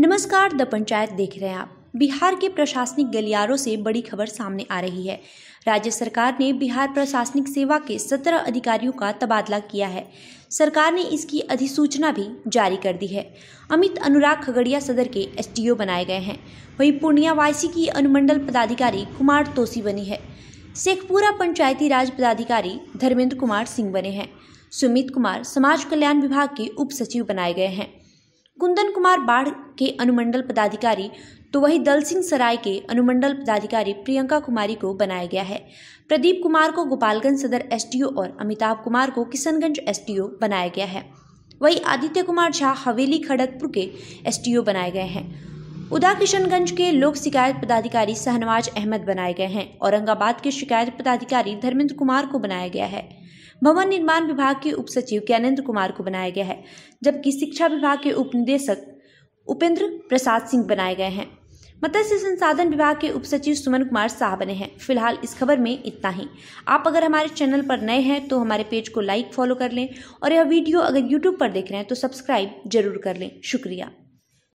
नमस्कार द पंचायत देख रहे हैं आप बिहार के प्रशासनिक गलियारों से बड़ी खबर सामने आ रही है राज्य सरकार ने बिहार प्रशासनिक सेवा के सत्रह अधिकारियों का तबादला किया है सरकार ने इसकी अधिसूचना भी जारी कर दी है अमित अनुराग खगड़िया सदर के एस बनाए गए हैं वहीं पूर्णिया वायसी की अनुमंडल पदाधिकारी कुमार तोसी बनी है शेखपुरा पंचायती राज पदाधिकारी धर्मेंद्र कुमार सिंह बने हैं सुमित कुमार समाज कल्याण विभाग के उप सचिव बनाए गए हैं कुंदन कुमार बाढ़ के अनुमंडल पदाधिकारी तो वही दल सिंह सराय के अनुमंडल पदाधिकारी प्रियंका कुमारी को बनाया गया है प्रदीप कुमार को गोपालगंज सदर एस और अमिताभ कुमार को किशनगंज एस बनाया गया है वही आदित्य कुमार झा हवेली खड़गपुर के एस बनाए गए हैं उदा किशनगंज के लोक शिकायत पदाधिकारी सहनवाज अहमद बनाए गए हैं औरंगाबाद के शिकायत पदाधिकारी धर्मेंद्र कुमार को बनाया गया है भवन निर्माण विभाग के उप सचिव ज्ञानेन्द्र कुमार को बनाया गया है जबकि शिक्षा विभाग के उप निदेशक उपेंद्र प्रसाद सिंह बनाए गए हैं मत्स्य संसाधन विभाग के उप सचिव सुमन कुमार शाह बने हैं फिलहाल इस खबर में इतना ही आप अगर हमारे चैनल पर नए हैं तो हमारे पेज को लाइक फॉलो कर लें और यह वीडियो अगर यूट्यूब पर देख रहे हैं तो सब्सक्राइब जरूर कर लें शुक्रिया